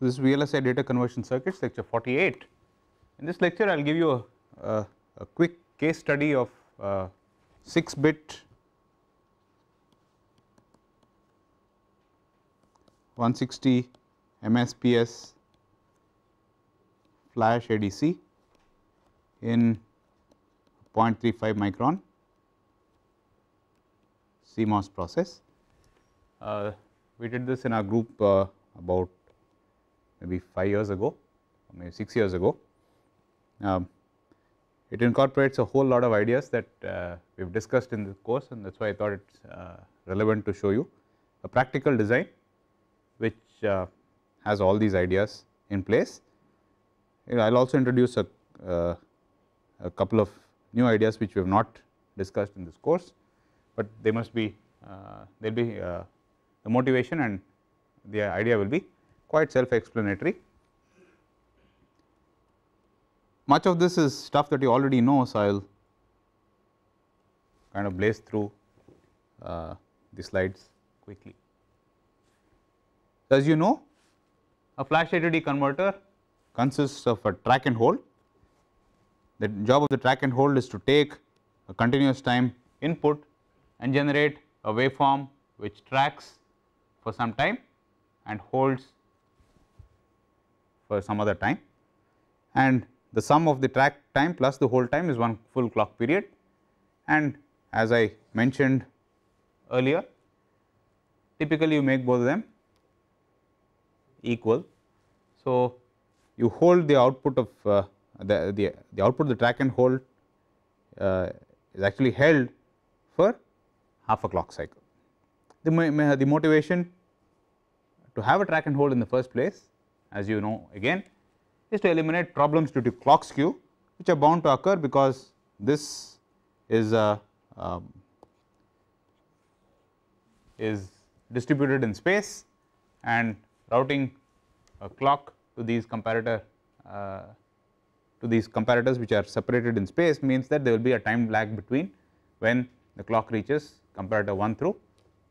So, this is VLSI data conversion circuits lecture 48. In this lecture I will give you a, a, a quick case study of uh, 6 bit 160 MSPS flash ADC in 0.35 micron CMOS process. Uh, we did this in our group uh, about maybe 5 years ago, maybe 6 years ago. Um, it incorporates a whole lot of ideas that uh, we have discussed in the course and that is why I thought it is uh, relevant to show you a practical design which uh, has all these ideas in place. I will also introduce a, uh, a, couple of new ideas which we have not discussed in this course, but they must be uh, there will be uh, the motivation and the idea will be quite self explanatory. Much of this is stuff that you already know, so I will kind of blaze through uh, the slides quickly. As you know, a flash D converter consists of a track and hold. The job of the track and hold is to take a continuous time input and generate a waveform which tracks for some time and holds for some other time and the sum of the track time plus the whole time is one full clock period and as I mentioned earlier typically you make both of them equal. So, you hold the output of uh, the, the, the output of the track and hold uh, is actually held for half a clock cycle. The, the motivation to have a track and hold in the first place as you know again is to eliminate problems due to clock skew which are bound to occur because this is a, uh, um, is distributed in space and routing a clock to these comparator uh, to these comparators which are separated in space means that there will be a time lag between when the clock reaches comparator 1 through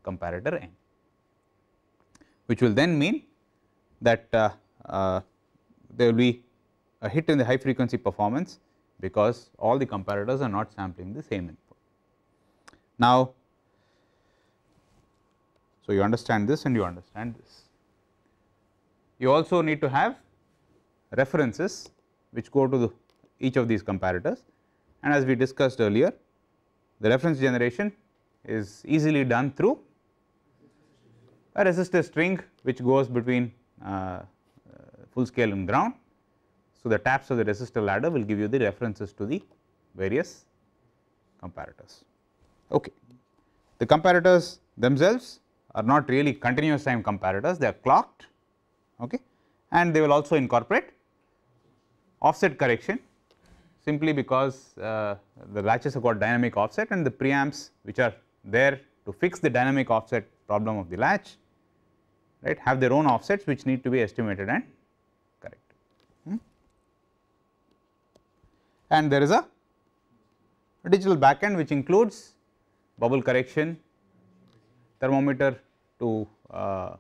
comparator n which will then mean that uh, uh, there will be a hit in the high frequency performance because all the comparators are not sampling the same input. Now, so you understand this and you understand this. You also need to have references which go to the, each of these comparators and as we discussed earlier the reference generation is easily done through a resistor string which goes between uh, full scale and ground. So, the taps of the resistor ladder will give you the references to the various comparators. Okay. The comparators themselves are not really continuous time comparators, they are clocked okay. and they will also incorporate offset correction simply because uh, the latches have got dynamic offset and the preamps which are there to fix the dynamic offset problem of the latch right have their own offsets which need to be estimated and and there is a digital backend which includes bubble correction, thermometer to uh,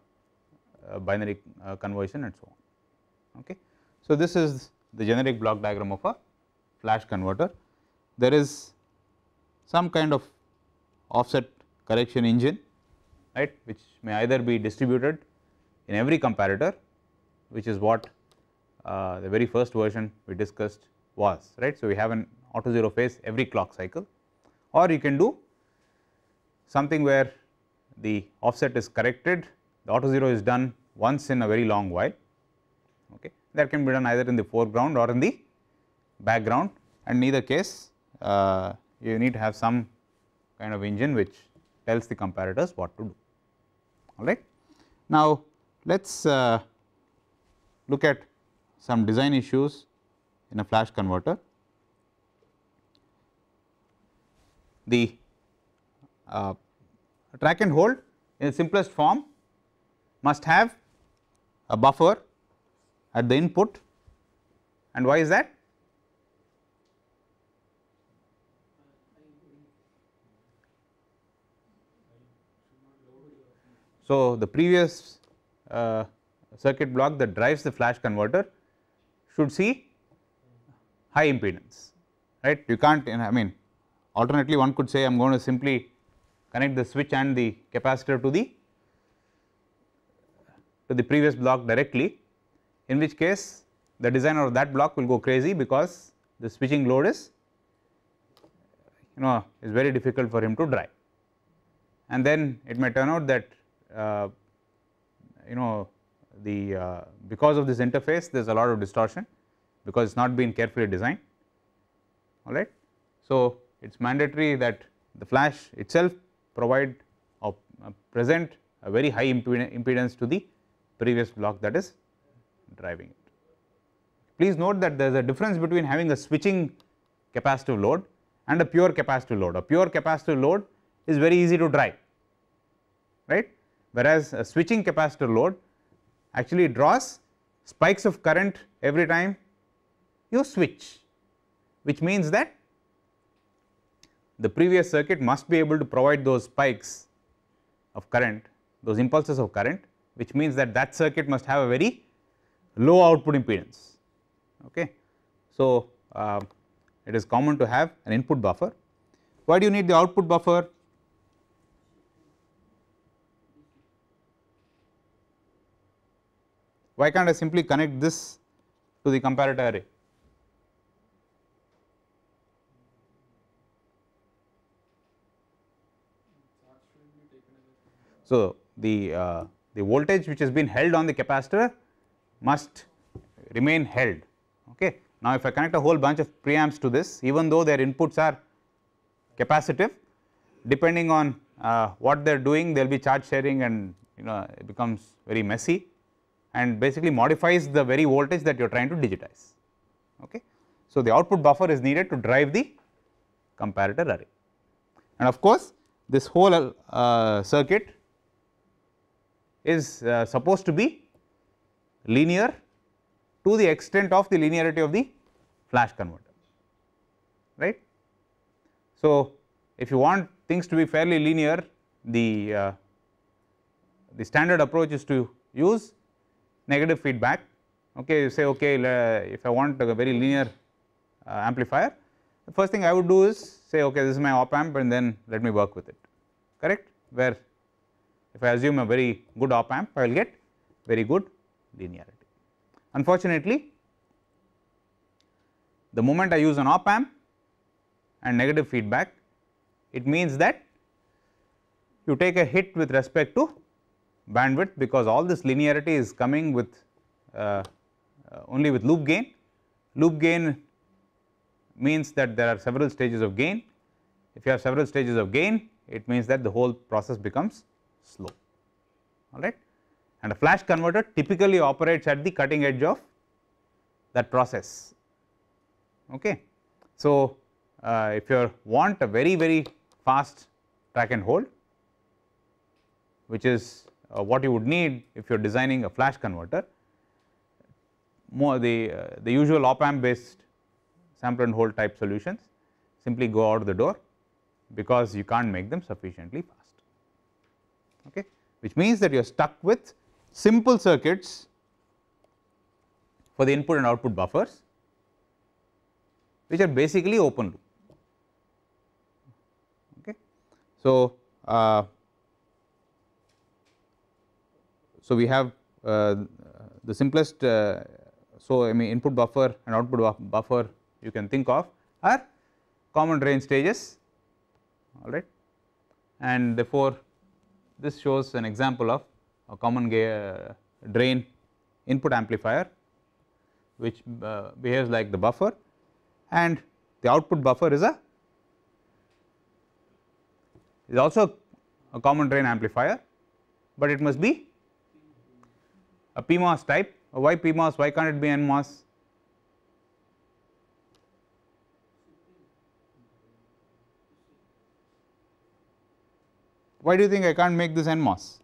uh, binary uh, conversion and so on. Okay. So, this is the generic block diagram of a flash converter. There is some kind of offset correction engine right which may either be distributed in every comparator which is what uh, the very first version we discussed was right. So, we have an auto 0 phase every clock cycle or you can do something where the offset is corrected the auto 0 is done once in a very long while okay. that can be done either in the foreground or in the background and in either case uh, you need to have some kind of engine which tells the comparators what to do all right. Now, let us uh, look at some design issues in a flash converter. The uh, track and hold in simplest form must have a buffer at the input and why is that? So, the previous uh, circuit block that drives the flash converter should see high impedance, right. You can't, I mean alternately one could say I am going to simply connect the switch and the capacitor to the to the previous block directly in which case the designer of that block will go crazy because the switching load is you know is very difficult for him to drive and then it may turn out that uh, you know the uh, because of this interface there is a lot of distortion because it's not been carefully designed all right. So, it is mandatory that the flash itself provide or present a very high impedance to the previous block that is driving it. Please note that there is a difference between having a switching capacitive load and a pure capacitive load. A pure capacitive load is very easy to drive, right? Whereas, a switching capacitor load actually draws spikes of current every time you switch which means that the previous circuit must be able to provide those spikes of current those impulses of current which means that that circuit must have a very low output impedance. Okay. So, uh, it is common to have an input buffer. Why do you need the output buffer? Why can't I simply connect this to the comparator array? So, the, uh, the voltage which has been held on the capacitor must remain held. Okay. Now, if I connect a whole bunch of preamps to this even though their inputs are capacitive depending on uh, what they are doing there will be charge sharing and you know it becomes very messy and basically modifies the very voltage that you are trying to digitize. Okay. So, the output buffer is needed to drive the comparator array and of course, this whole uh, circuit is uh, supposed to be linear to the extent of the linearity of the flash converter right. So, if you want things to be fairly linear the uh, the standard approach is to use negative feedback okay you say okay if I want a very linear uh, amplifier the first thing I would do is say okay this is my op amp and then let me work with it correct where if I assume a very good op amp, I will get very good linearity. Unfortunately, the moment I use an op amp and negative feedback, it means that you take a hit with respect to bandwidth because all this linearity is coming with uh, uh, only with loop gain. Loop gain means that there are several stages of gain. If you have several stages of gain, it means that the whole process becomes slow all right and a flash converter typically operates at the cutting edge of that process. Okay. So, uh, if you want a very very fast track and hold which is uh, what you would need if you are designing a flash converter more the, uh, the usual op amp based sample and hold type solutions simply go out the door because you can't make them sufficiently fast okay, which means that you are stuck with simple circuits for the input and output buffers, which are basically open loop. Okay. So, uh, so we have uh, the simplest, uh, so I mean input buffer and output buffer you can think of are common drain stages, all right, and therefore this shows an example of a common uh, drain input amplifier which uh, behaves like the buffer and the output buffer is a is also a common drain amplifier, but it must be a PMOS type. Why PMOS? Why can't it be NMOS? Why do you think I can't make this NMOS?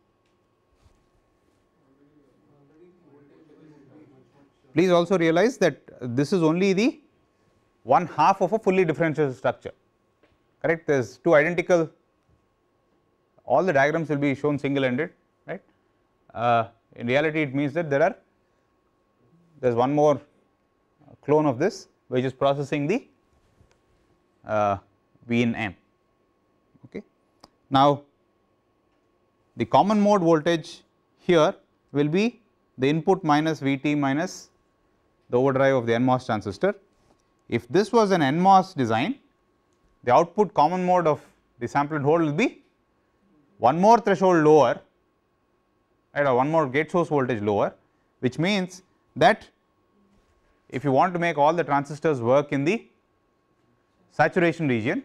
Please also realize that this is only the one half of a fully differential structure, correct? There is two identical, all the diagrams will be shown single ended, right. Uh, in reality, it means that there are, there is one more clone of this which is processing the uh, V in M, okay. Now, the common mode voltage here will be the input minus Vt minus the overdrive of the NMOS transistor. If this was an NMOS design, the output common mode of the sample and hold will be one more threshold lower right, or one more gate source voltage lower, which means that if you want to make all the transistors work in the saturation region,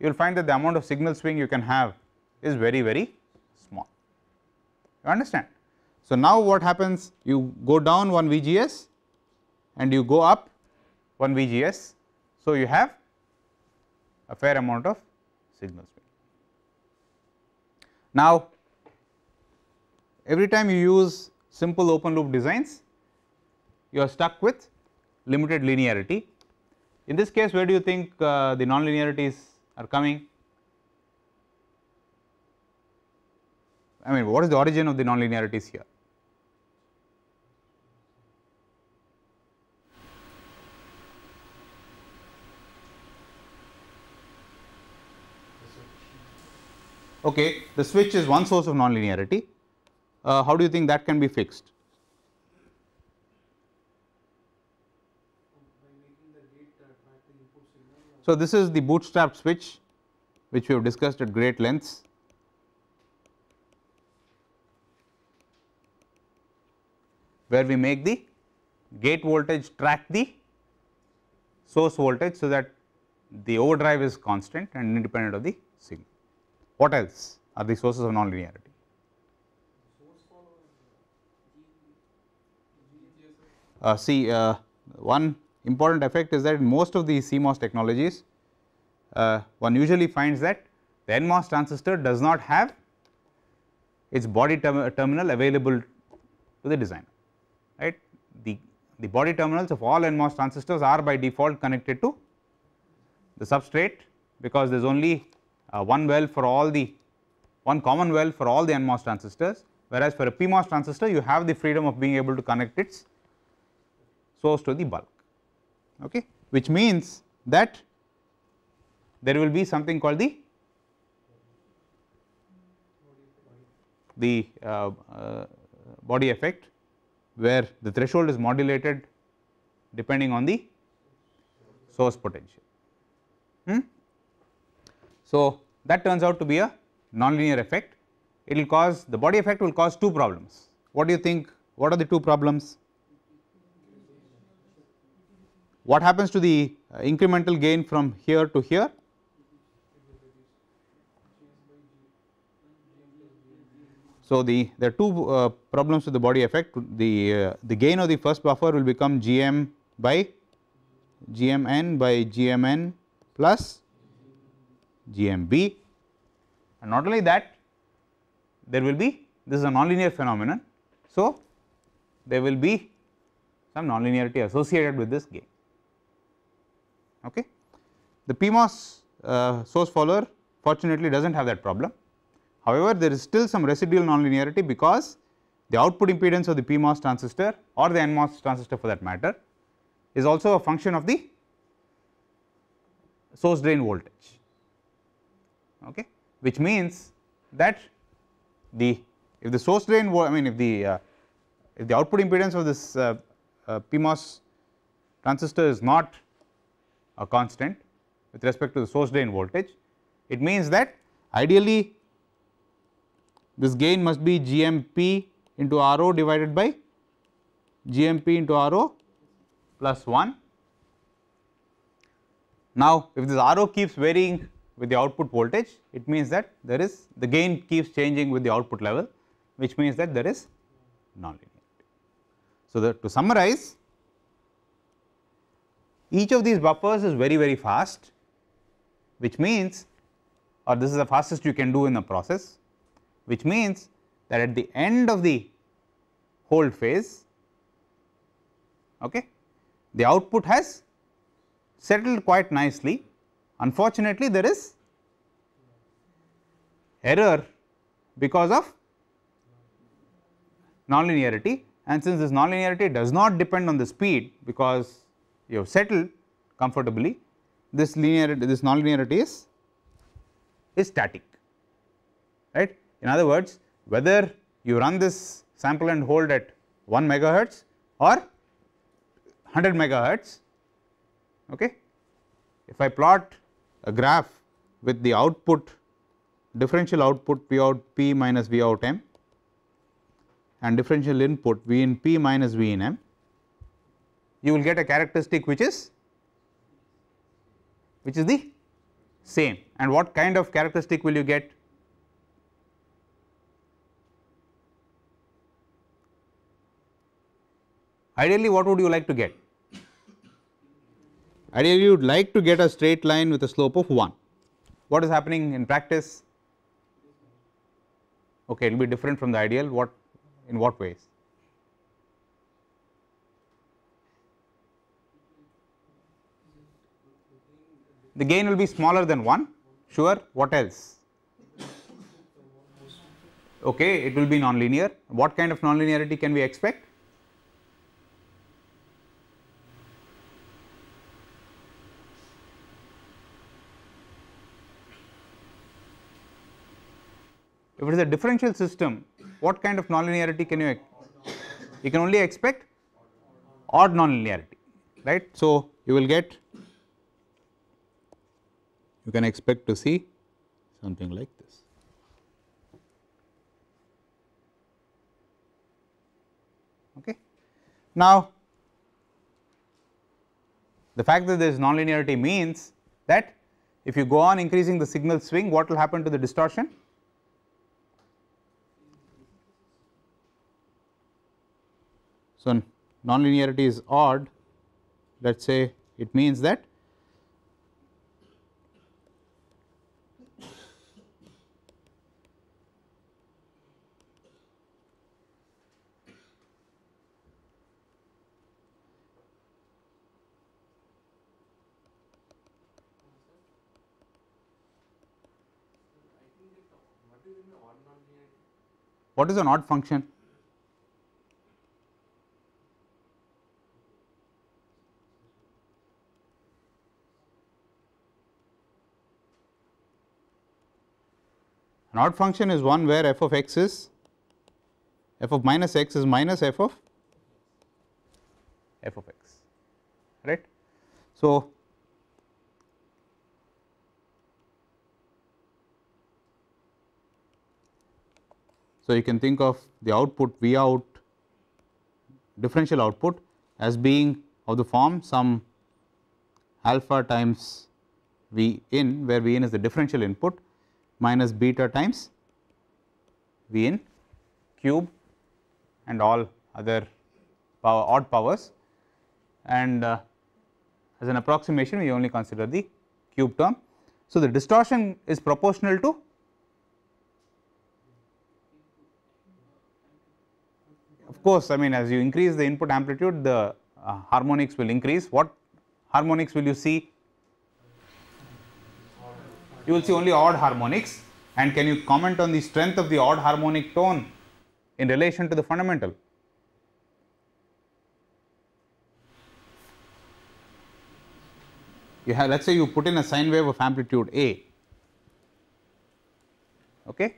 you will find that the amount of signal swing you can have is very, very you understand. So, now what happens you go down 1 VGS and you go up 1 VGS. So, you have a fair amount of signal speed. Now, every time you use simple open loop designs, you are stuck with limited linearity. In this case, where do you think uh, the nonlinearities are coming? I mean what is the origin of the nonlinearities here? Okay, the switch is one source of nonlinearity. Uh, how do you think that can be fixed? So, this is the bootstrap switch which we have discussed at great lengths where we make the gate voltage track the source voltage. So, that the overdrive is constant and independent of the signal. What else are the sources of nonlinearity? Uh, see uh, one important effect is that most of the CMOS technologies uh, one usually finds that the NMOS transistor does not have its body terminal available to the designer right. The, the body terminals of all NMOS transistors are by default connected to the substrate because there is only uh, one well for all the one common well for all the NMOS transistors whereas for a PMOS transistor you have the freedom of being able to connect its source to the bulk okay which means that there will be something called the the uh, uh, body effect where the threshold is modulated depending on the source potential. Hmm? So, that turns out to be a nonlinear effect. It will cause the body effect will cause two problems. What do you think? What are the two problems? What happens to the uh, incremental gain from here to here So, the there are two uh, problems with the body effect the uh, the gain of the first buffer will become gm by gmn by gmn plus gmb and not only that there will be this is a nonlinear phenomenon. So, there will be some nonlinearity associated with this gain. Okay. The PMOS uh, source follower fortunately does not have that problem. However, there is still some residual nonlinearity because the output impedance of the PMOS transistor or the NMOS transistor for that matter is also a function of the source drain voltage, okay, which means that the if the source drain I mean if the uh, if the output impedance of this uh, uh, PMOS transistor is not a constant with respect to the source drain voltage, it means that ideally this gain must be GMP into RO divided by GMP into RO plus 1. Now, if this RO keeps varying with the output voltage, it means that there is the gain keeps changing with the output level, which means that there is nonlinearity. So, to summarize, each of these buffers is very, very fast, which means or this is the fastest you can do in the process which means that at the end of the hold phase okay, the output has settled quite nicely. Unfortunately, there is error because of nonlinearity and since this nonlinearity does not depend on the speed because you have settled comfortably this linearity this nonlinearity is is static right in other words, whether you run this sample and hold at 1 megahertz or 100 megahertz. Okay. If I plot a graph with the output differential output P out P minus V out M and differential input V in P minus V in M, you will get a characteristic which is which is the same and what kind of characteristic will you get Ideally, what would you like to get? Ideally, you would like to get a straight line with a slope of 1. What is happening in practice? Okay, it will be different from the ideal. What in what ways? The gain will be smaller than 1. Sure, what else? Okay, it will be nonlinear. What kind of nonlinearity can we expect? If it is a differential system, what kind of nonlinearity can you? You can only expect odd nonlinearity, right? So you will get, you can expect to see something like this. Okay. Now, the fact that there is nonlinearity means that if you go on increasing the signal swing, what will happen to the distortion? So, nonlinearity is odd let us say it means that What is an odd function? An odd function is one where f of x is f of minus x is minus f of f of x right. So, so you can think of the output v out differential output as being of the form some alpha times v in where v in is the differential input minus beta times V in cube and all other power odd powers and uh, as an approximation we only consider the cube term. So, the distortion is proportional to of course, I mean as you increase the input amplitude the uh, harmonics will increase. What harmonics will you see you will see only odd harmonics and can you comment on the strength of the odd harmonic tone in relation to the fundamental? You have let us say you put in a sine wave of amplitude A, okay.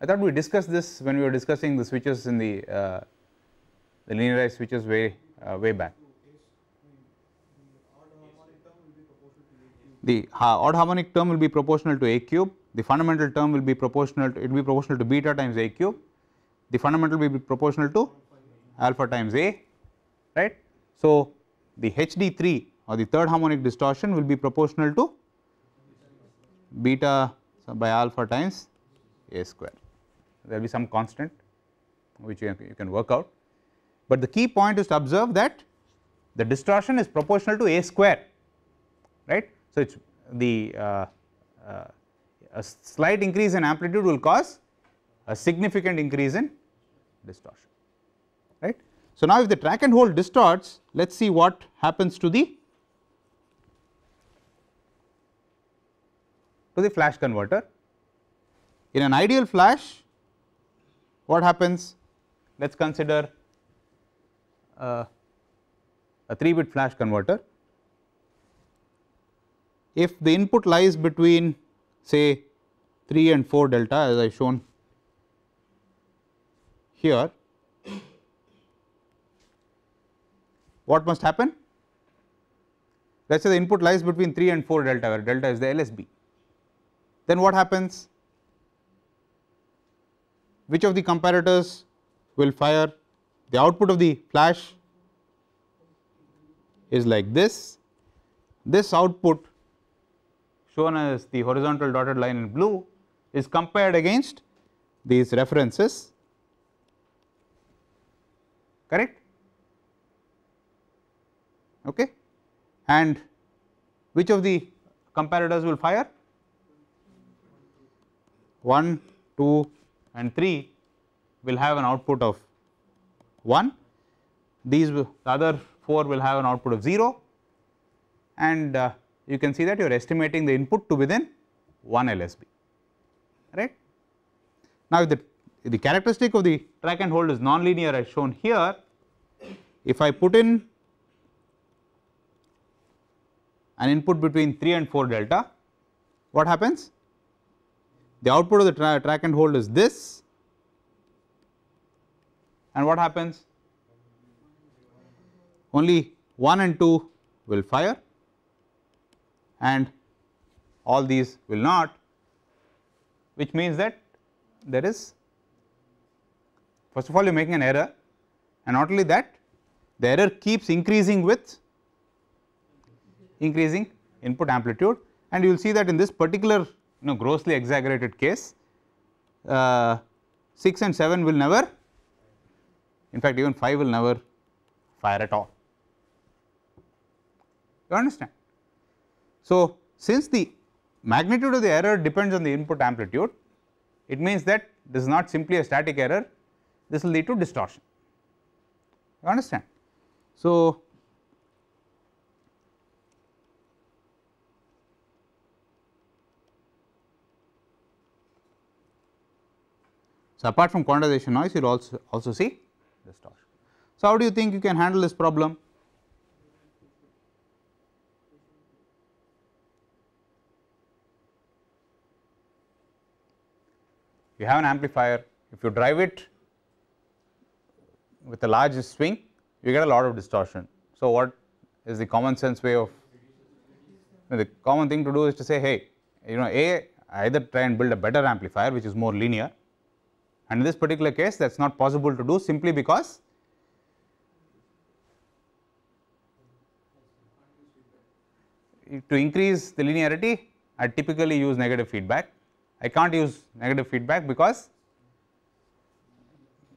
I thought we discussed this when we were discussing the switches in the, uh, the linearized switches way uh, way back. The odd harmonic term will be proportional to a cube, the fundamental term will be proportional to, it will be proportional to beta times a cube, the fundamental will be proportional to alpha times a, right. So, the HD3 or the third harmonic distortion will be proportional to beta by alpha times a square. There will be some constant which you, you can work out but the key point is to observe that the distortion is proportional to a square right. So, it is the uh, uh, a slight increase in amplitude will cause a significant increase in distortion right. So, now if the track and hold distorts let us see what happens to the to the flash converter. In an ideal flash what happens let us consider uh, a 3 bit flash converter. If the input lies between say 3 and 4 delta as I shown here, what must happen? Let us say the input lies between 3 and 4 delta where delta is the LSB. Then what happens? Which of the comparators will fire the output of the flash is like this. This output shown as the horizontal dotted line in blue is compared against these references correct okay and which of the comparators will fire 1 2 and 3 will have an output of 1, these the other 4 will have an output of 0 and uh, you can see that you are estimating the input to within 1 LSB, right. Now, if the, if the characteristic of the track and hold is nonlinear as shown here, if I put in an input between 3 and 4 delta, what happens? The output of the tra track and hold is this and what happens? Only 1 and 2 will fire and all these will not which means that there is first of all you are making an error and not only that the error keeps increasing with increasing input amplitude and you will see that in this particular you know grossly exaggerated case uh, 6 and 7 will never in fact even 5 will never fire at all. You understand? So, since the magnitude of the error depends on the input amplitude, it means that this is not simply a static error, this will lead to distortion. You understand? So, So, apart from quantization noise, you will also, also see distortion. So, how do you think you can handle this problem? You have an amplifier, if you drive it with a large swing, you get a lot of distortion. So, what is the common sense way of the common thing to do is to say, hey, you know, A, either try and build a better amplifier which is more linear and in this particular case that is not possible to do simply because to increase the linearity I typically use negative feedback. I can't use negative feedback because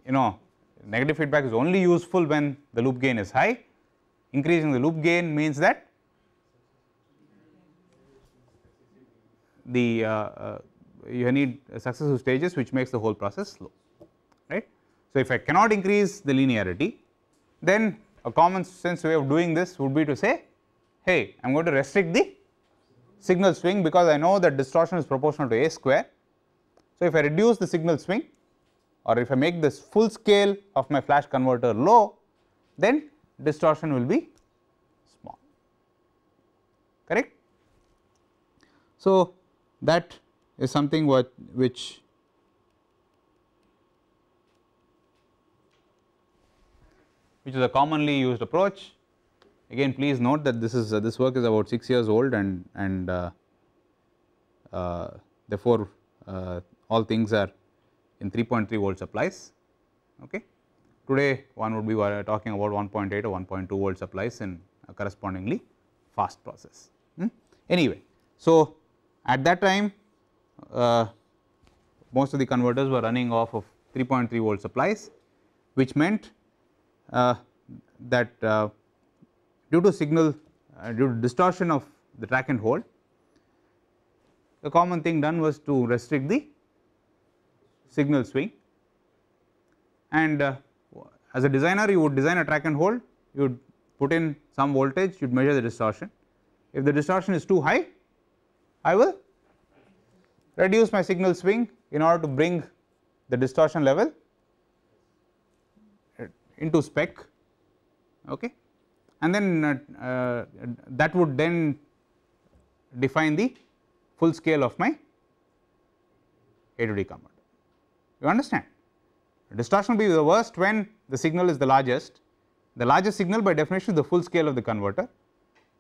you know negative feedback is only useful when the loop gain is high. Increasing the loop gain means that the uh, uh, you need successive stages which makes the whole process slow right. So, if I cannot increase the linearity then a common sense way of doing this would be to say hey I am going to restrict the signal swing because I know that distortion is proportional to a square. So, if I reduce the signal swing or if I make this full scale of my flash converter low then distortion will be small correct. So, that is something what which which is a commonly used approach. Again please note that this is uh, this work is about 6 years old and and uh, uh, therefore, uh, all things are in 3.3 volt supplies. Okay. Today one would be uh, talking about 1.8 or 1.2 volt supplies in correspondingly fast process. Hmm? Anyway, so at that time uh, most of the converters were running off of 3.3 volt supplies which meant uh, that uh, due to signal uh, due to distortion of the track and hold the common thing done was to restrict the signal swing and uh, as a designer you would design a track and hold you would put in some voltage you would measure the distortion if the distortion is too high I will reduce my signal swing in order to bring the distortion level into spec okay and then uh, uh, that would then define the full scale of my A to D converter. You understand? Distortion will be the worst when the signal is the largest. The largest signal by definition is the full scale of the converter.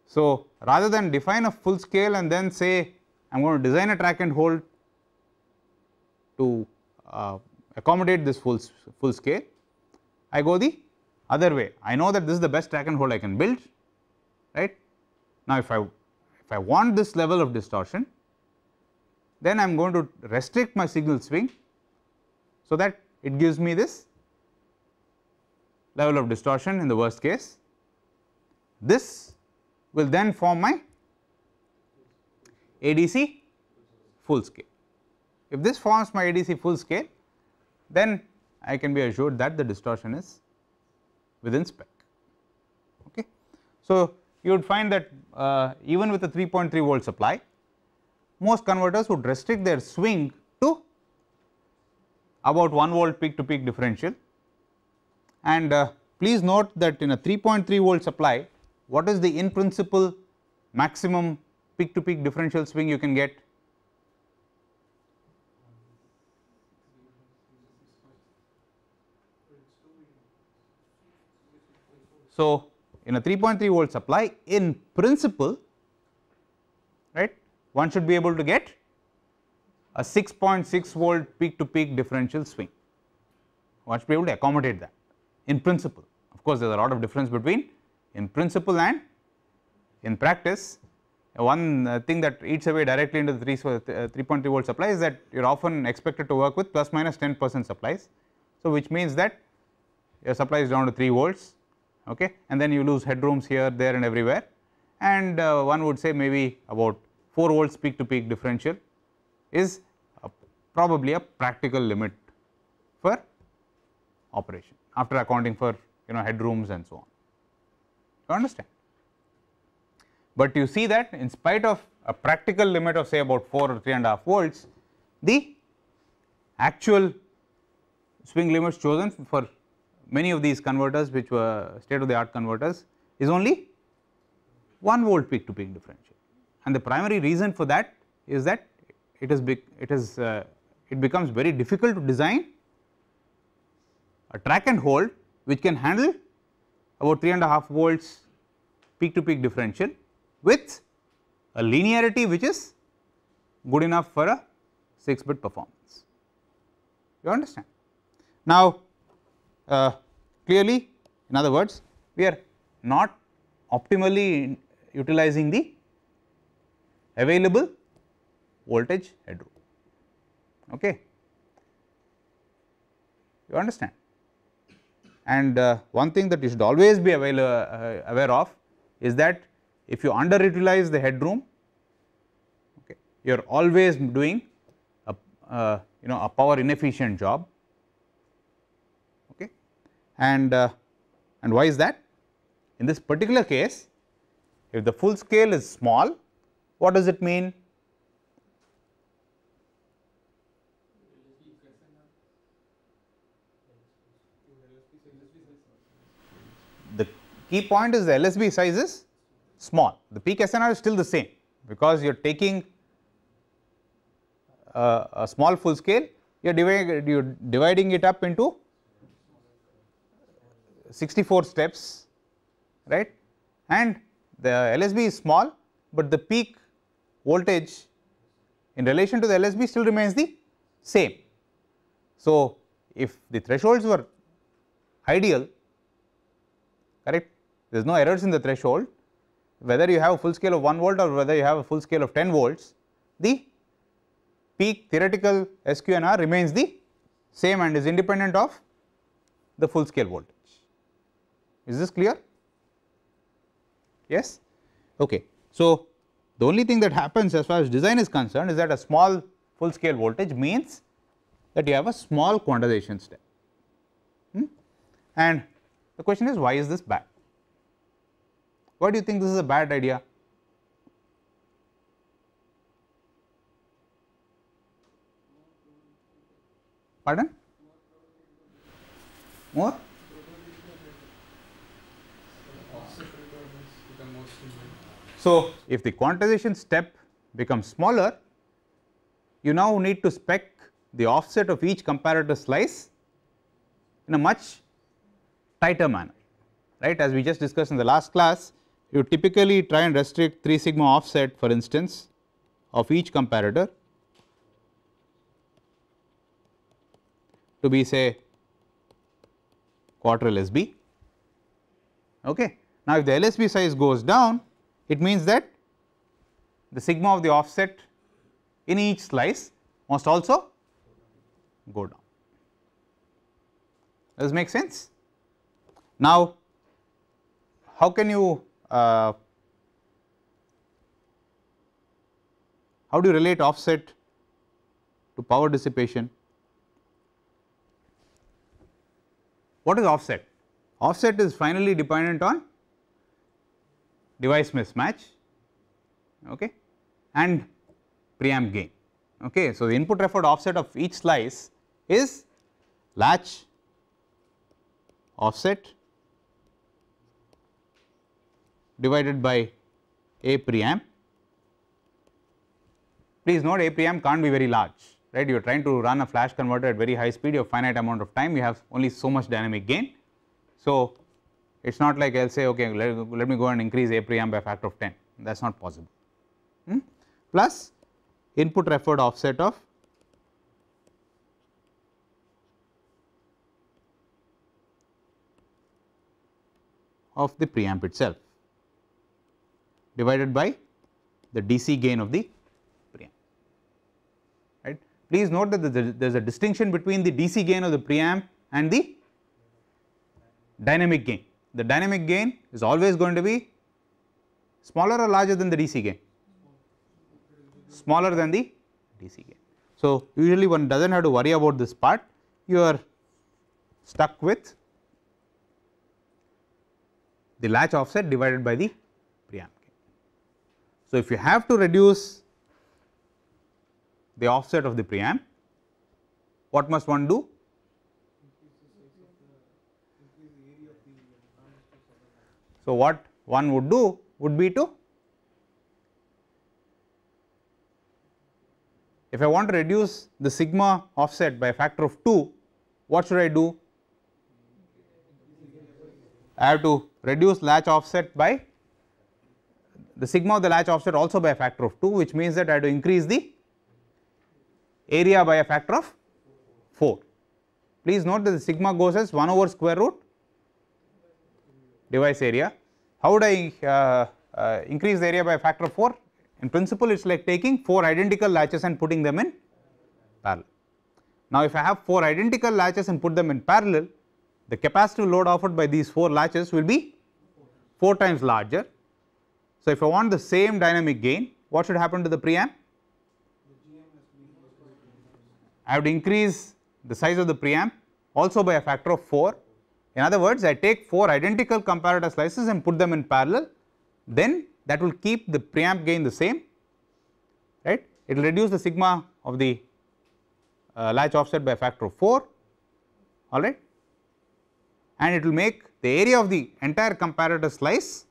So, rather than define a full scale and then say I am going to design a track and hold to uh, accommodate this full, full scale. I go the other way, I know that this is the best track and hold I can build, right. Now, if I, if I want this level of distortion, then I am going to restrict my signal swing, so that it gives me this level of distortion in the worst case. This will then form my ADC full scale. If this forms my ADC full scale, then I can be assured that the distortion is within spec. Okay. So, you would find that uh, even with a 3.3 volt supply, most converters would restrict their swing to about 1 volt peak to peak differential. And uh, please note that in a 3.3 volt supply, what is the in principle maximum peak to peak differential swing you can get So, in a 3.3 volt supply in principle right one should be able to get a 6.6 .6 volt peak to peak differential swing one should be able to accommodate that in principle of course there is a lot of difference between in principle and in practice one uh, thing that eats away directly into the 3.3 uh, uh, volt supply is that you are often expected to work with plus minus 10 percent supplies. So, which means that your supply is down to 3 volts okay, and then you lose headrooms here, there and everywhere and uh, one would say maybe about 4 volts peak to peak differential is a, probably a practical limit for operation after accounting for you know headrooms and so on. You understand? But you see that in spite of a practical limit of say about 4 or 3.5 volts, the actual swing limits chosen for many of these converters which were state of the art converters is only 1 volt peak to peak differential. And the primary reason for that is that it is it is uh, it becomes very difficult to design a track and hold which can handle about 3.5 volts peak to peak differential with a linearity which is good enough for a 6 bit performance. You understand? Now, uh, clearly in other words we are not optimally utilizing the available voltage headroom. Okay. You understand? And uh, one thing that you should always be uh, aware of is that if you underutilize the headroom, okay, you are always doing a uh, you know a power inefficient job. Okay, and uh, and why is that? In this particular case, if the full scale is small, what does it mean? the key point is the LSB size is small. The peak SNR is still the same because you are taking a, a small full scale, you are dividing, you're dividing it up into 64 steps, right? And the LSB is small, but the peak voltage in relation to the LSB still remains the same. So, if the thresholds were ideal, correct, there is no errors in the threshold, whether you have a full scale of 1 volt or whether you have a full scale of 10 volts, the peak theoretical SQNR remains the same and is independent of the full scale voltage. Is this clear? Yes? Okay. So, the only thing that happens as far as design is concerned is that a small full scale voltage means that you have a small quantization step. Hmm? And the question is why is this bad? Why do you think this is a bad idea? Pardon? More? So, if the quantization step becomes smaller, you now need to spec the offset of each comparator slice in a much tighter manner, right. As we just discussed in the last class, you typically try and restrict 3 sigma offset for instance of each comparator to be say quarter LSB. Okay. Now, if the LSB size goes down, it means that the sigma of the offset in each slice must also go down. Does this make sense? Now, how can you how do you relate offset to power dissipation? What is offset? Offset is finally dependent on device mismatch okay, and preamp gain. Okay. So, the input referred offset of each slice is latch offset divided by A preamp. Please note A preamp can't be very large, right. You are trying to run a flash converter at very high speed, you have finite amount of time, you have only so much dynamic gain. So, it is not like I will say okay let, let, me go and increase A preamp by factor of 10 that is not possible. Hmm? Plus input referred offset of of the preamp itself divided by the DC gain of the preamp, right. Please note that there is a distinction between the DC gain of the preamp and the dynamic gain. The dynamic gain is always going to be smaller or larger than the DC gain, smaller than the DC gain. So, usually one does not have to worry about this part, you are stuck with the latch offset divided by the so, if you have to reduce the offset of the preamp, what must one do? So, what one would do would be to if I want to reduce the sigma offset by a factor of 2, what should I do? I have to reduce latch offset by the sigma of the latch offset also by a factor of 2 which means that I have to increase the area by a factor of 4. Please note that the sigma goes as 1 over square root device area. How would I uh, uh, increase the area by a factor of 4? In principle it is like taking 4 identical latches and putting them in parallel. Now if I have 4 identical latches and put them in parallel, the capacitive load offered by these 4 latches will be 4 times larger so, if I want the same dynamic gain, what should happen to the preamp? I have to increase the size of the preamp also by a factor of 4. In other words, I take 4 identical comparator slices and put them in parallel, then that will keep the preamp gain the same, right. It will reduce the sigma of the uh, latch offset by a factor of 4, alright, and it will make the area of the entire comparator slice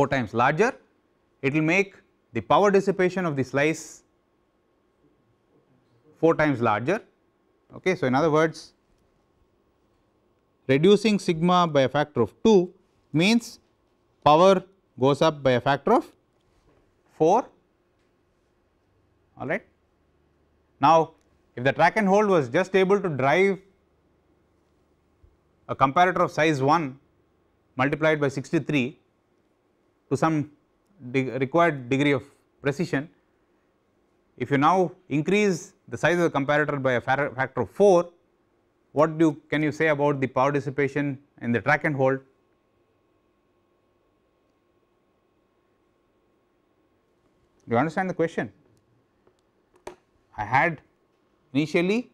4 times larger, it will make the power dissipation of the slice 4 times larger. Okay. So, in other words, reducing sigma by a factor of 2 means power goes up by a factor of 4 all right. Now, if the track and hold was just able to drive a comparator of size 1 multiplied by 63 to some de required degree of precision. If you now increase the size of the comparator by a factor of 4, what do you, can you say about the power dissipation in the track and hold? Do you understand the question? I had initially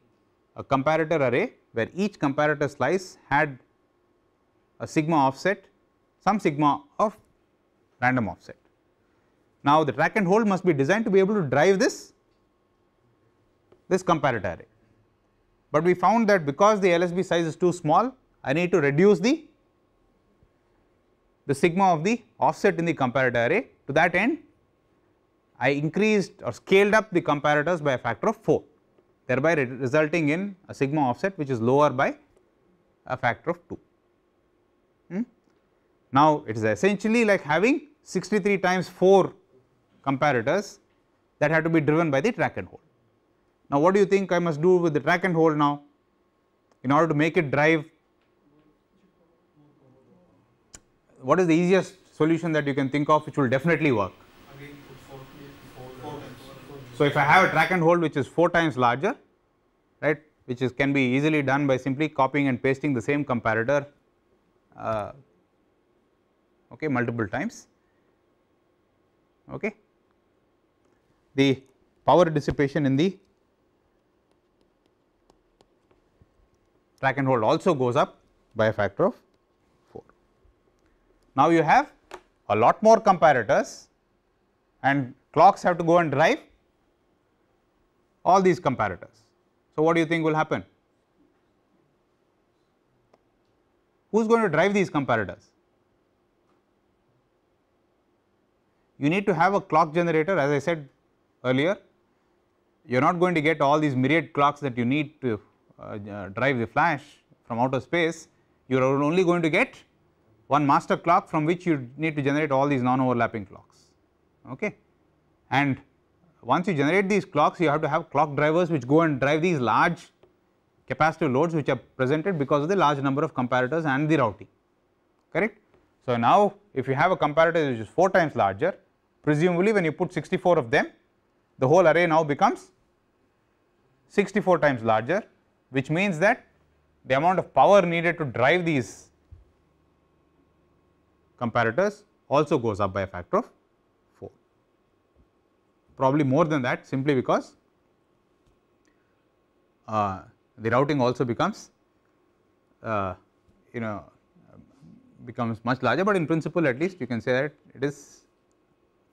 a comparator array where each comparator slice had a sigma offset, some sigma of random offset. Now, the track and hold must be designed to be able to drive this, this comparator array. But we found that because the LSB size is too small, I need to reduce the, the sigma of the offset in the comparator array. To that end, I increased or scaled up the comparators by a factor of 4, thereby re resulting in a sigma offset which is lower by a factor of 2. Hmm? Now, it is essentially like having 63 times 4 comparators that have to be driven by the track and hold. Now, what do you think I must do with the track and hold now in order to make it drive? What is the easiest solution that you can think of which will definitely work? So, if I have a track and hold which is 4 times larger, right, which is can be easily done by simply copying and pasting the same comparator uh, okay, multiple times okay. The power dissipation in the track and hold also goes up by a factor of 4. Now, you have a lot more comparators and clocks have to go and drive all these comparators. So, what do you think will happen? Who is going to drive these comparators? you need to have a clock generator as I said earlier. You are not going to get all these myriad clocks that you need to uh, uh drive the flash from outer space, you are only going to get one master clock from which you need to generate all these non overlapping clocks. Okay. And once you generate these clocks, you have to have clock drivers which go and drive these large capacitive loads which are presented because of the large number of comparators and the routing correct. So, now if you have a comparator which is 4 times larger, presumably when you put 64 of them, the whole array now becomes 64 times larger, which means that the amount of power needed to drive these comparators also goes up by a factor of 4, probably more than that simply because uh, the routing also becomes uh, you know becomes much larger, but in principle at least you can say that it is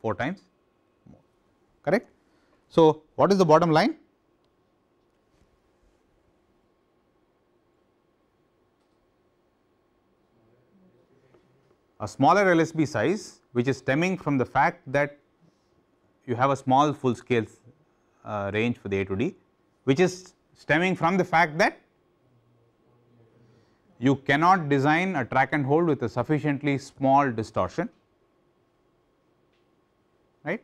4 times more correct. So, what is the bottom line? A smaller LSB size which is stemming from the fact that you have a small full scale uh, range for the A to D which is stemming from the fact that you cannot design a track and hold with a sufficiently small distortion right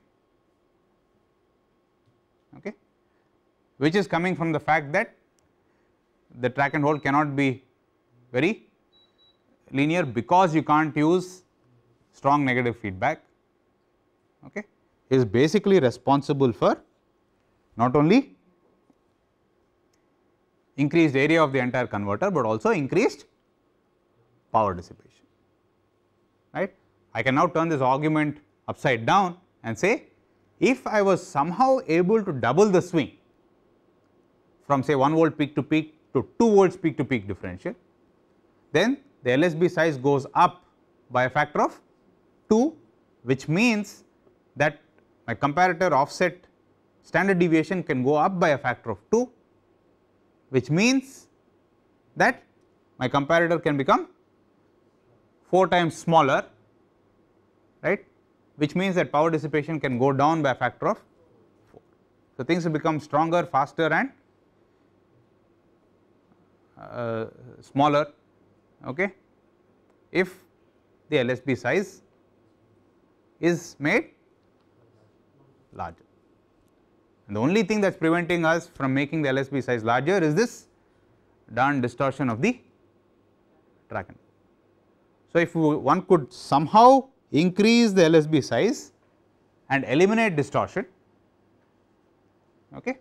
okay which is coming from the fact that the track and hold cannot be very linear because you can't use strong negative feedback okay is basically responsible for not only increased area of the entire converter, but also increased power dissipation. Right? I can now turn this argument upside down and say if I was somehow able to double the swing from say 1 volt peak to peak to 2 volts peak to peak differential, then the LSB size goes up by a factor of 2 which means that my comparator offset standard deviation can go up by a factor of 2 which means that my comparator can become 4 times smaller right which means that power dissipation can go down by a factor of 4. So, things will become stronger faster and uh, smaller okay, if the LSB size is made larger. And the only thing that is preventing us from making the LSB size larger is this darn distortion of the track. So, if one could somehow increase the LSB size and eliminate distortion, okay,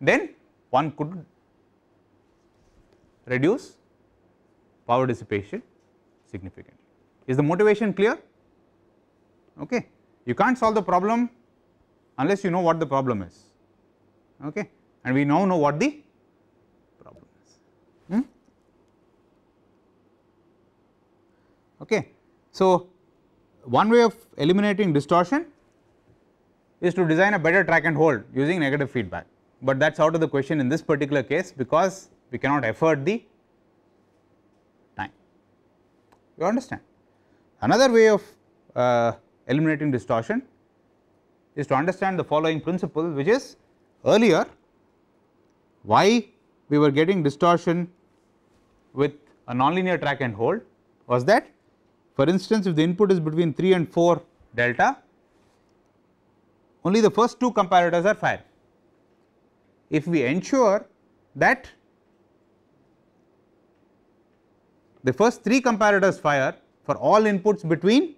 then one could reduce power dissipation significantly. Is the motivation clear? Okay. You can't solve the problem unless you know what the problem is okay. and we now know what the problem is. Hmm? Okay. So, one way of eliminating distortion is to design a better track and hold using negative feedback, but that is out of the question in this particular case because we cannot afford the time. You understand? Another way of uh, eliminating distortion is to understand the following principle which is earlier why we were getting distortion with a nonlinear track and hold was that for instance if the input is between 3 and 4 delta only the first two comparators are fired. If we ensure that the first three comparators fire for all inputs between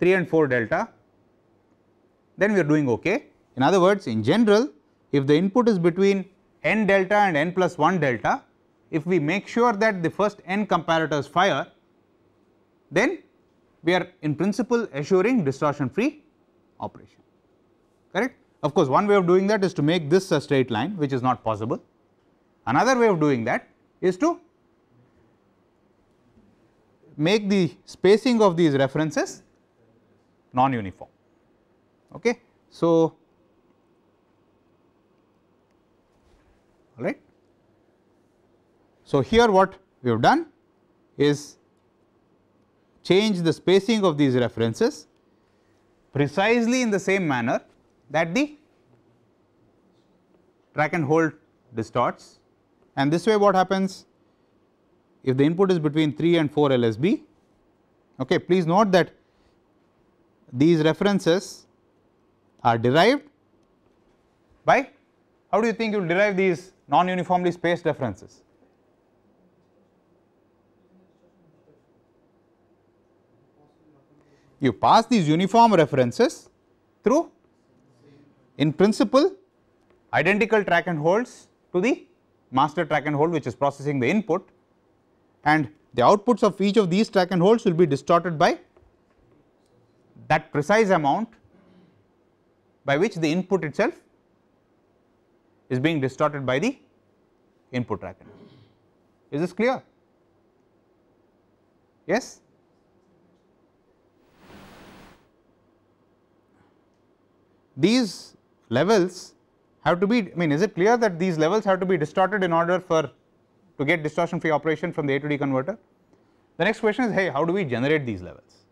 3 and 4 delta, then we are doing okay. In other words, in general, if the input is between n delta and n plus 1 delta, if we make sure that the first n comparators fire, then we are in principle assuring distortion free operation, correct. Of course, one way of doing that is to make this a straight line which is not possible. Another way of doing that is to make the spacing of these references non uniform. Okay. So, right. So, here what we have done is change the spacing of these references precisely in the same manner that the track and hold distorts and this way what happens if the input is between 3 and 4 LSB. Okay, please note that these references are derived by how do you think you will derive these non-uniformly spaced references. You pass these uniform references through, in principle, identical track and holds to the master track and hold which is processing the input and the outputs of each of these track and holds will be distorted by that precise amount by which the input itself is being distorted by the input racket. Is this clear? Yes? These levels have to be, I mean is it clear that these levels have to be distorted in order for to get distortion free operation from the A to D converter? The next question is hey how do we generate these levels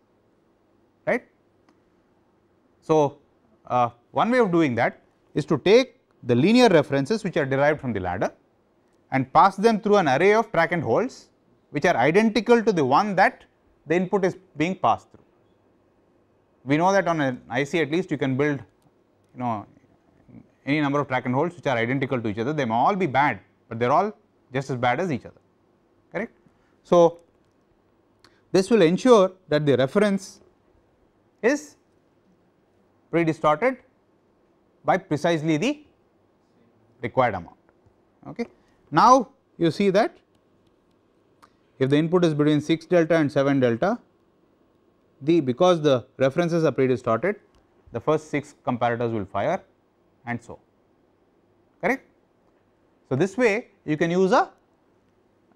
right. So, uh, one way of doing that is to take the linear references which are derived from the ladder and pass them through an array of track and holes which are identical to the one that the input is being passed through. We know that on an IC at least you can build you know any number of track and holes which are identical to each other, they may all be bad, but they are all just as bad as each other, correct. So, this will ensure that the reference is pre-distorted by precisely the required amount. Okay. Now, you see that if the input is between 6 delta and 7 delta, the because the references are pre-distorted, the first 6 comparators will fire and so correct. So, this way you can use a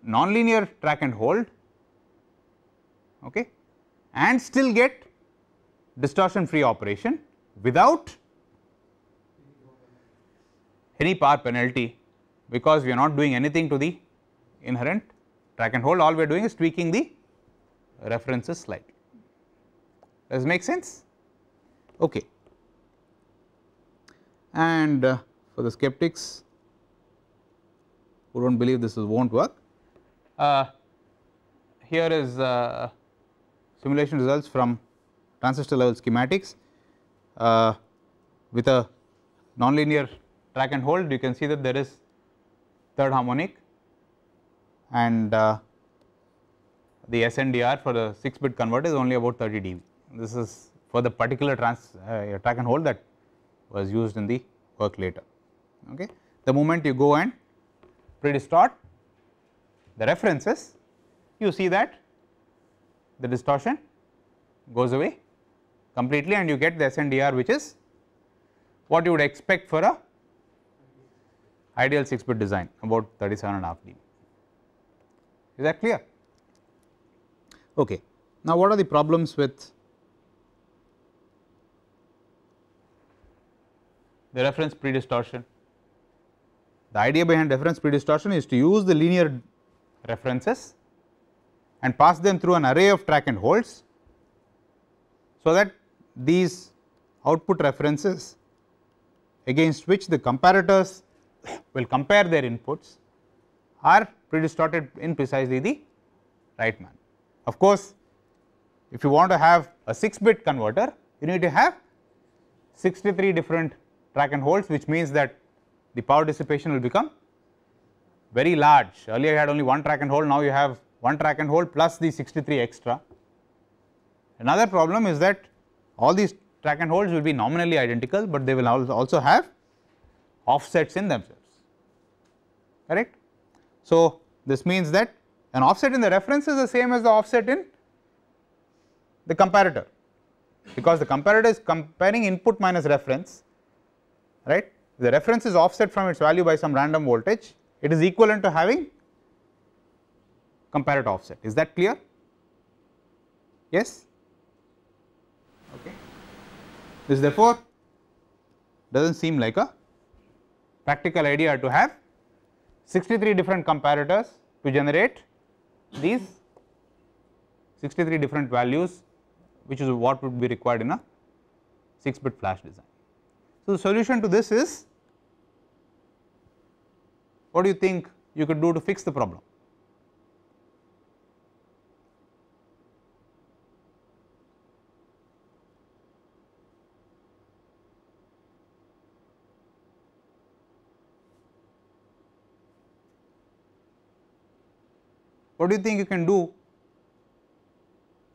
nonlinear track and hold okay, and still get distortion free operation without any power penalty because we are not doing anything to the inherent track and hold all we are doing is tweaking the references slightly. Does make sense? Okay. And uh, for the skeptics who do not believe this is won't work, uh, here is uh, simulation results from transistor level schematics uh, with a nonlinear track and hold you can see that there is third harmonic and uh, the SNDR for the 6 bit converter is only about 30 dB. This is for the particular trans, uh, track and hold that was used in the work later. Okay. The moment you go and pre-distort the references, you see that the distortion goes away completely and you get the SNDR which is what you would expect for a ideal 6 bit design about 37 and a half dB. Is that clear? Okay. Now, what are the problems with the reference predistortion? The idea behind reference predistortion is to use the linear references and pass them through an array of track and holds. So, that these output references against which the comparators will compare their inputs are pre-distorted in precisely the right manner. Of course, if you want to have a 6 bit converter, you need to have 63 different track and holds which means that the power dissipation will become very large. Earlier you had only one track and hold, now you have one track and hold plus the 63 extra. Another problem is that all these track and holds will be nominally identical, but they will also have offsets in themselves correct. So, this means that an offset in the reference is the same as the offset in the comparator because the comparator is comparing input minus reference right the reference is offset from its value by some random voltage it is equivalent to having comparator offset is that clear yes okay this therefore doesn't seem like a practical idea to have 63 different comparators to generate these 63 different values which is what would be required in a 6 bit flash design. So, the solution to this is what do you think you could do to fix the problem? What do you think you can do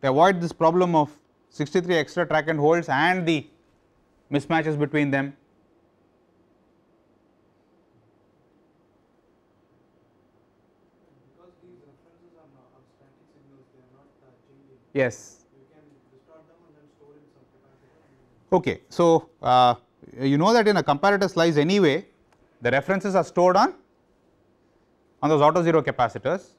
to avoid this problem of 63 extra track and holds and the mismatches between them? Uh, yes. Okay. So, uh, you know that in a comparator slice anyway, the references are stored on on those auto zero capacitors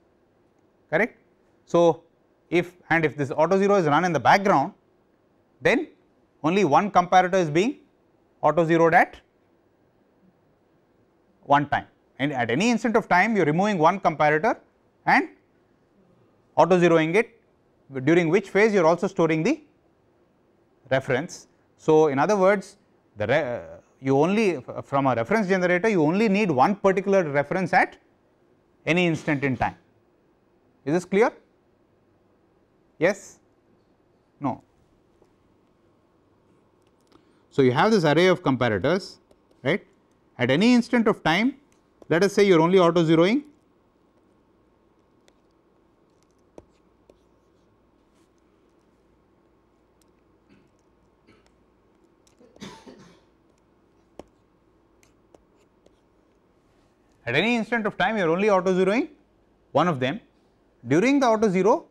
correct. So, if and if this auto 0 is run in the background then only one comparator is being auto 0 at one time and at any instant of time you are removing one comparator and auto zeroing it during which phase you are also storing the reference. So, in other words the you only from a reference generator you only need one particular reference at any instant in time. Is this clear? Yes? No. So, you have this array of comparators right at any instant of time let us say you are only auto zeroing at any instant of time you are only auto zeroing one of them during the auto 0,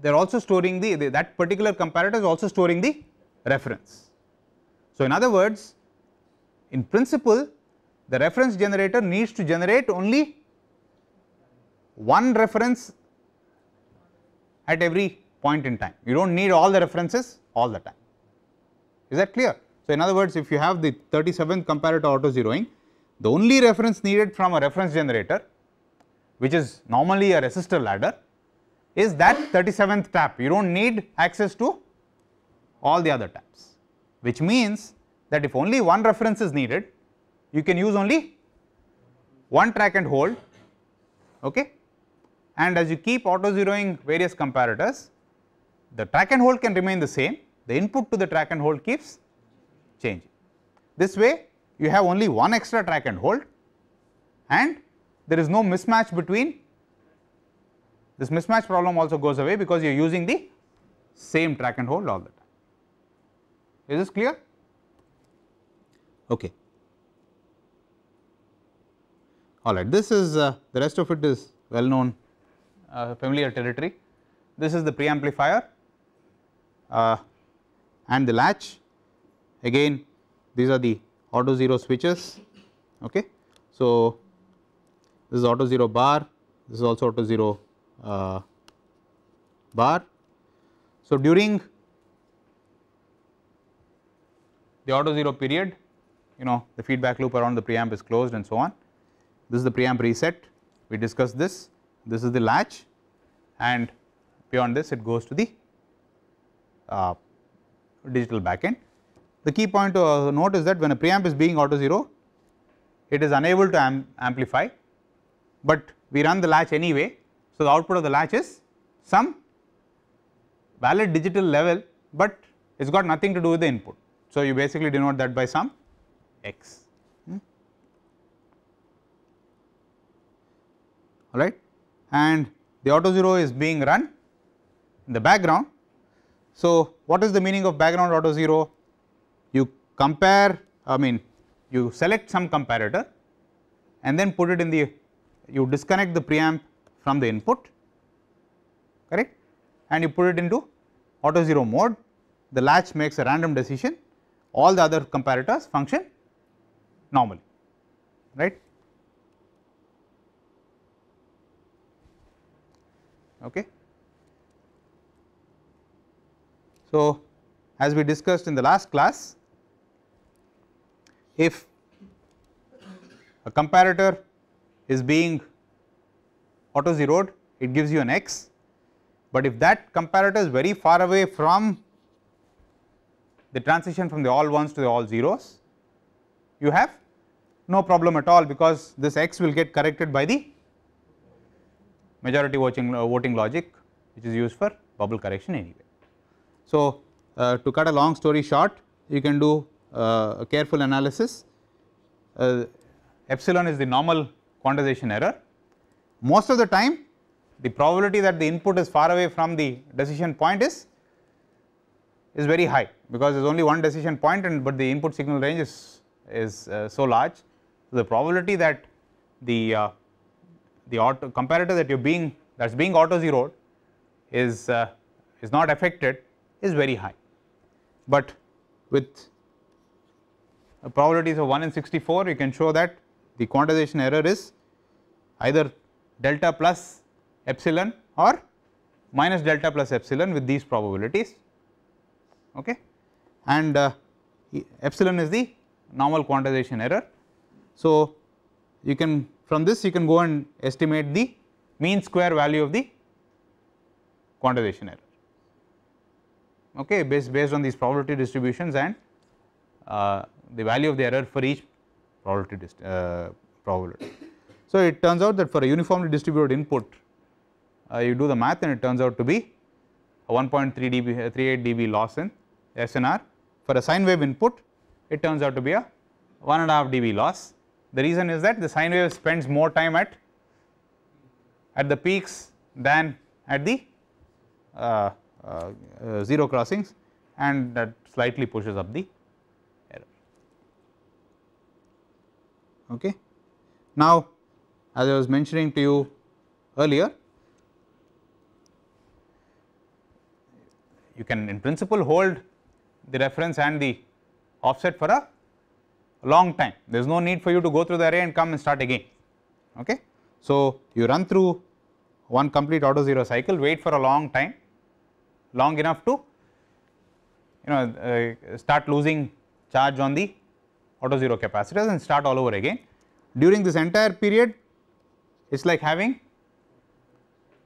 they are also storing the, the, that particular comparator is also storing the reference. So, in other words, in principle the reference generator needs to generate only one reference at every point in time. You do not need all the references all the time. Is that clear? So, in other words, if you have the 37th comparator auto zeroing, the only reference needed from a reference generator, which is normally a resistor ladder, is that 37th tap. You do not need access to all the other taps, which means that if only one reference is needed, you can use only one track and hold. Okay? And as you keep auto zeroing various comparators, the track and hold can remain the same, the input to the track and hold keeps changing. This way you have only one extra track and hold and there is no mismatch between this mismatch problem also goes away because you are using the same track and hold all the time. Is this clear? Okay. All right, this is uh, the rest of it is well known uh, familiar territory. This is the preamplifier uh, and the latch. Again, these are the auto 0 switches okay. So, this is auto 0 bar this is also auto 0 uh, bar. So, during the auto 0 period you know the feedback loop around the preamp is closed and so on. This is the preamp reset we discussed this this is the latch and beyond this it goes to the uh, digital backend. The key point to uh, note is that when a preamp is being auto 0, it is unable to am amplify, but we run the latch anyway. So, the output of the latch is some valid digital level, but it has got nothing to do with the input. So, you basically denote that by some x. Hmm? All right, and the auto 0 is being run in the background. So, what is the meaning of background auto 0? you compare I mean you select some comparator and then put it in the you disconnect the preamp from the input correct and you put it into auto 0 mode the latch makes a random decision all the other comparators function normally right. Okay. So, as we discussed in the last class if a comparator is being auto zeroed it gives you an x but if that comparator is very far away from the transition from the all ones to the all zeros you have no problem at all because this x will get corrected by the majority voting, uh, voting logic which is used for bubble correction anyway. So, uh, to cut a long story short you can do uh, careful analysis, uh, epsilon is the normal quantization error. Most of the time the probability that the input is far away from the decision point is is very high because there is only one decision point and but the input signal range is is uh, so large. So, the probability that the uh, the auto comparator that you are being that is being auto zeroed is uh, is not affected is very high, but with probabilities of 1 in 64 you can show that the quantization error is either delta plus epsilon or minus delta plus epsilon with these probabilities okay and uh, epsilon is the normal quantization error. So, you can from this you can go and estimate the mean square value of the quantization error okay based based on these probability distributions and uh, the value of the error for each probability uh, probability. So, it turns out that for a uniformly distributed input, uh, you do the math and it turns out to be 1.3 dB, uh, 38 dB loss in SNR. For a sine wave input, it turns out to be a 1.5 dB loss. The reason is that the sine wave spends more time at at the peaks than at the uh, uh, zero crossings and that slightly pushes up the Okay. Now, as I was mentioning to you earlier, you can in principle hold the reference and the offset for a long time. There is no need for you to go through the array and come and start again. Okay. So, you run through one complete auto 0 cycle, wait for a long time, long enough to you know uh, start losing charge on the auto 0 capacitors and start all over again. During this entire period, it is like having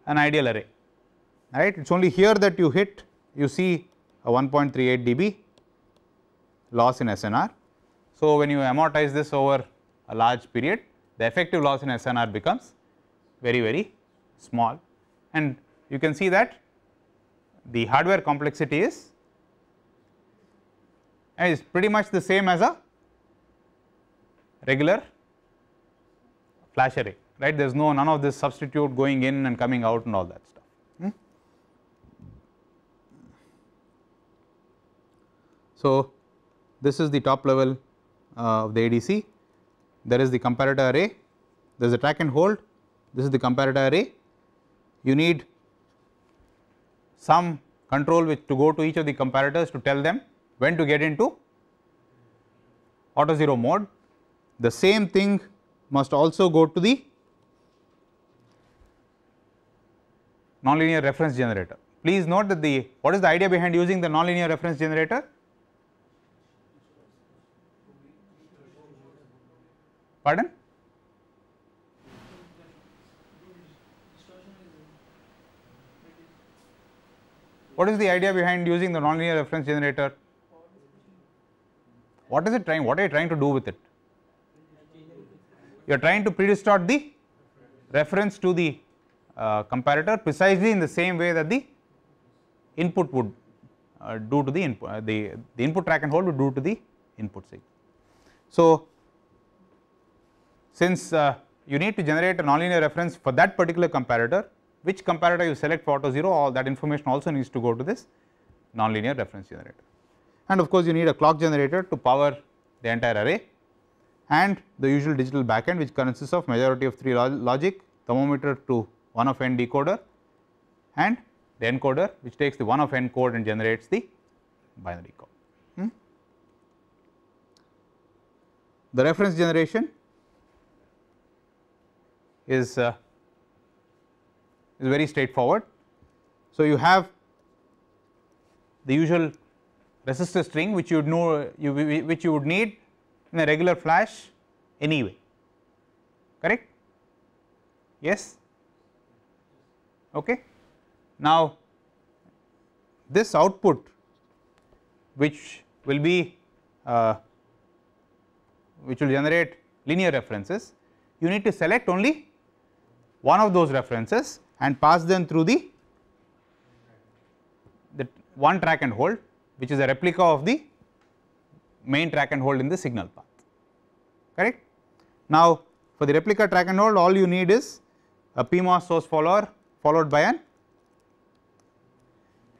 an ideal array, right. It is only here that you hit, you see a 1.38 dB loss in SNR. So, when you amortize this over a large period, the effective loss in SNR becomes very, very small. And you can see that the hardware complexity is is pretty much the same as a regular flash array right there is no none of this substitute going in and coming out and all that stuff. Hmm? So, this is the top level uh, of the ADC there is the comparator array there is a track and hold this is the comparator array you need some control which to go to each of the comparators to tell them when to get into auto 0 mode the same thing must also go to the nonlinear reference generator. Please note that the what is the idea behind using the nonlinear reference generator? Pardon? What is the idea behind using the nonlinear reference generator? What is it trying? What are you trying to do with it? you are trying to predistort the reference to the uh, comparator precisely in the same way that the input would uh, do to the input uh, the, the input track and hold would do to the input signal. So, since uh, you need to generate a nonlinear reference for that particular comparator which comparator you select for auto 0 all that information also needs to go to this nonlinear reference generator and of course you need a clock generator to power the entire array and the usual digital backend which consists of majority of three log logic, thermometer to 1 of n decoder and the encoder which takes the 1 of n code and generates the binary code. Hmm? The reference generation is, uh, is very straightforward. So, you have the usual resistor string which you know you, which you would need in a regular flash anyway, correct? Yes? Okay. Now, this output which will be uh, which will generate linear references, you need to select only one of those references and pass them through the, the one track and hold which is a replica of the main track and hold in the signal path correct. Now for the replica track and hold all you need is a PMOS source follower followed by an,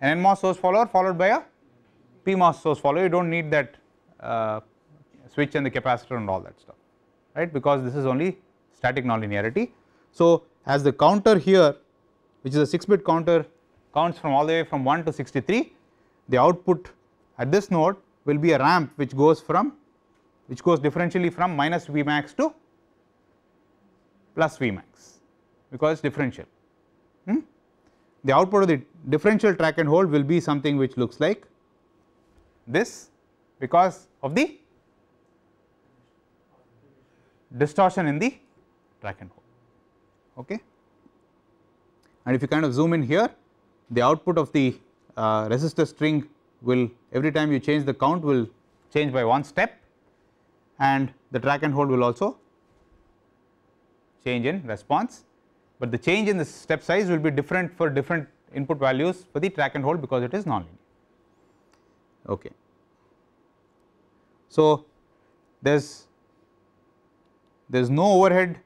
n NMOS source follower followed by a PMOS source follower you do not need that uh, switch and the capacitor and all that stuff right because this is only static nonlinearity. So as the counter here which is a 6 bit counter counts from all the way from 1 to 63 the output at this node will be a ramp which goes from which goes differentially from minus V max to plus V max because it is differential. Hmm? The output of the differential track and hold will be something which looks like this because of the distortion in the track and hold. Okay. And if you kind of zoom in here, the output of the uh, resistor string will every time you change the count will change by one step and the track and hold will also change in response, but the change in the step size will be different for different input values for the track and hold because it is nonlinear. Okay. So, there is there is no overhead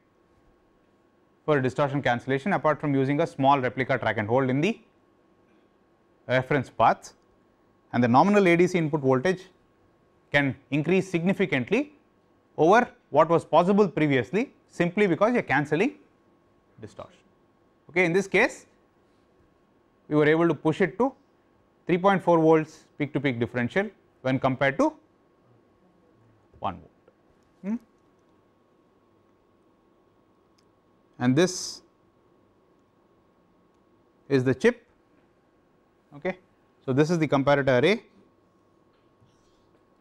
for distortion cancellation apart from using a small replica track and hold in the reference path and the nominal ADC input voltage can increase significantly over what was possible previously simply because you are cancelling distortion. Okay. In this case, we were able to push it to 3.4 volts peak to peak differential when compared to 1 volt. Hmm? And this is the chip. Okay. So, this is the comparator array,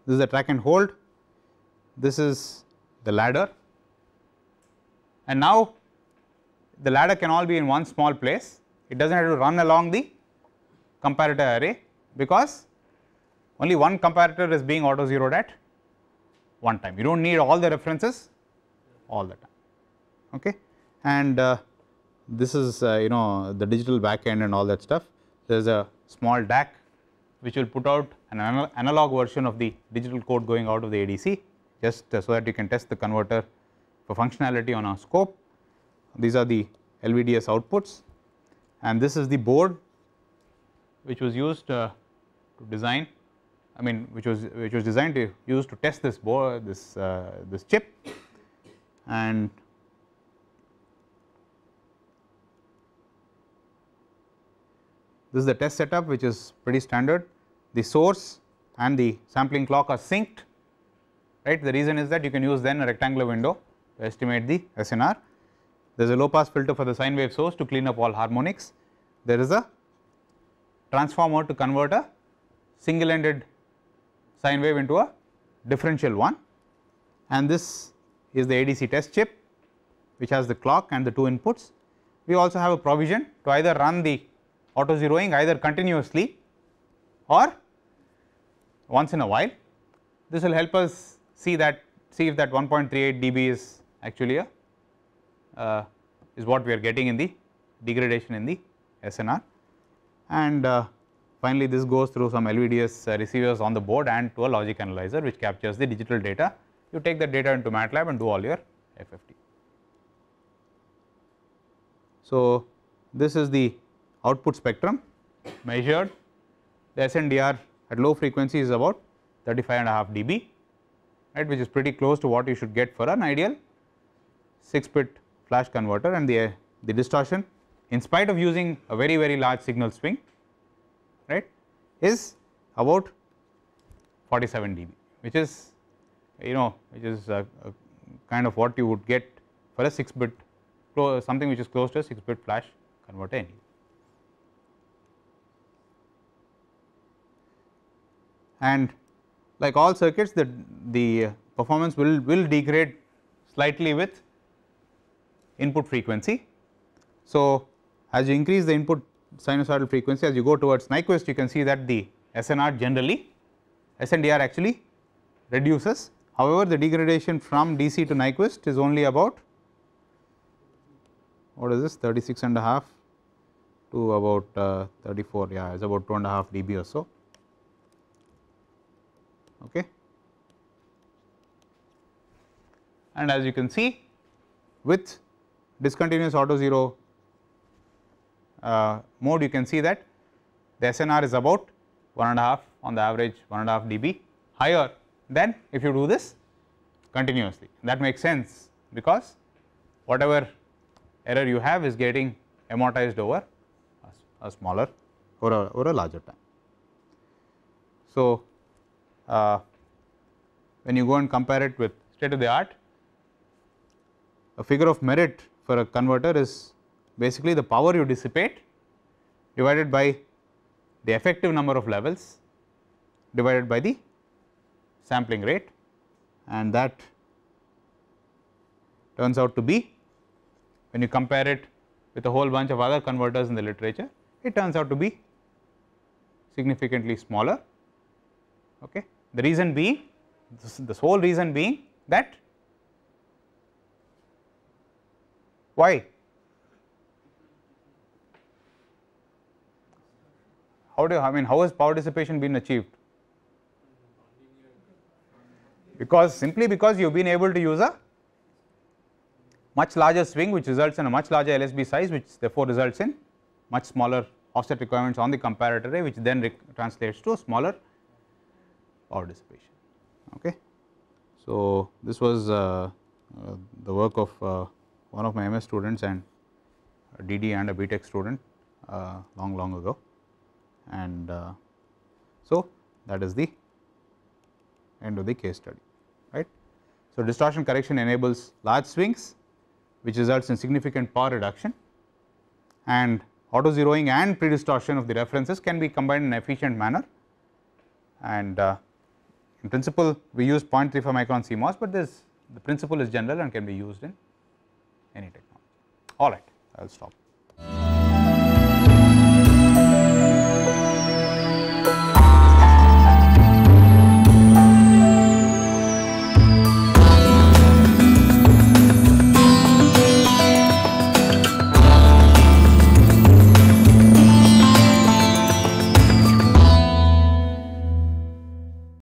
this is the track and hold this is the ladder and now the ladder can all be in one small place. It does not have to run along the comparator array because only one comparator is being auto zeroed at one time. You do not need all the references all the time. Okay. And uh, this is uh, you know the digital backend and all that stuff. There is a small DAC which will put out an analog version of the digital code going out of the ADC just uh, so that you can test the converter for functionality on our scope. These are the LVDS outputs and this is the board which was used uh, to design I mean which was which was designed to use to test this board this uh, this chip and this is the test setup which is pretty standard the source and the sampling clock are synced right. The reason is that you can use then a rectangular window to estimate the SNR. There is a low pass filter for the sine wave source to clean up all harmonics. There is a transformer to convert a single ended sine wave into a differential one and this is the ADC test chip which has the clock and the two inputs. We also have a provision to either run the auto zeroing either continuously or once in a while. This will help us see that see if that 1.38 dB is actually a uh, is what we are getting in the degradation in the SNR and uh, finally this goes through some LVDS uh, receivers on the board and to a logic analyzer which captures the digital data. You take the data into MATLAB and do all your FFT. So, this is the output spectrum measured the SNDR at low frequency is about 35 and a half dB right which is pretty close to what you should get for an ideal 6 bit flash converter and the, uh, the distortion in spite of using a very very large signal swing right is about 47 dB which is you know which is a, uh, a uh, kind of what you would get for a 6 bit something which is close to a 6 bit flash converter anyway. And like all circuits the, the performance will, will degrade slightly with input frequency. So, as you increase the input sinusoidal frequency as you go towards Nyquist you can see that the SNR generally SNDR actually reduces. However, the degradation from DC to Nyquist is only about what is this 36 and a half to about uh, 34 yeah it is about 2 and a half dB or so. Okay. And as you can see with discontinuous auto 0 uh, mode you can see that the SNR is about 1.5 on the average 1.5 dB higher than if you do this continuously. That makes sense because whatever error you have is getting amortized over a, smaller or a, or a larger time. So, uh, when you go and compare it with state of the art, a figure of merit for a converter is basically the power you dissipate divided by the effective number of levels divided by the sampling rate and that turns out to be when you compare it with a whole bunch of other converters in the literature it turns out to be significantly smaller okay the reason being, the sole reason being that why? How do you, I mean how has power dissipation been achieved? Because simply because you have been able to use a much larger swing which results in a much larger LSB size which therefore results in much smaller offset requirements on the comparator array which then translates to a smaller or dissipation. Okay. So, this was uh, uh, the work of uh, one of my MS students and a DD and a BTech student uh, long long ago and uh, so that is the end of the case study right. So, distortion correction enables large swings which results in significant power reduction and auto zeroing and pre-distortion of the references can be combined in an efficient manner and uh, in principle, we use 0.35 micron CMOS, but this the principle is general and can be used in any technology. All right, I will stop.